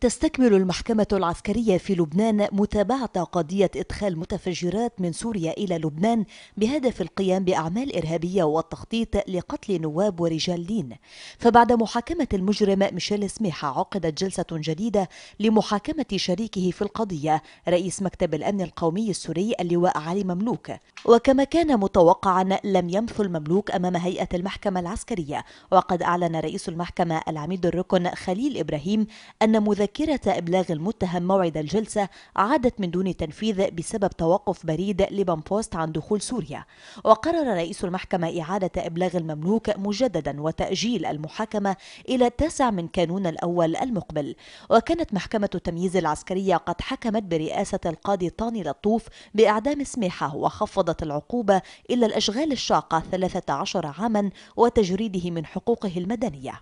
تستكمل المحكمة العسكرية في لبنان متابعة قضية إدخال متفجرات من سوريا إلى لبنان بهدف القيام بأعمال إرهابية والتخطيط لقتل نواب ورجال دين فبعد محاكمة المجرم ميشيل سميحة عقدت جلسة جديدة لمحاكمة شريكه في القضية رئيس مكتب الأمن القومي السوري اللواء علي مملوك وكما كان متوقعا لم يمثل مملوك أمام هيئة المحكمة العسكرية وقد أعلن رئيس المحكمة العميد الركن خليل إبراهيم أن مذاكرة ذاكرة إبلاغ المتهم موعد الجلسة عادت من دون تنفيذ بسبب توقف بريد لبنبوست عن دخول سوريا وقرر رئيس المحكمة إعادة إبلاغ المملوك مجددا وتأجيل المحاكمة إلى التاسع من كانون الأول المقبل وكانت محكمة التمييز العسكرية قد حكمت برئاسة القاضي طاني لطوف بإعدام سميحة وخفضت العقوبة إلى الأشغال الشاقة 13 عاما وتجريده من حقوقه المدنية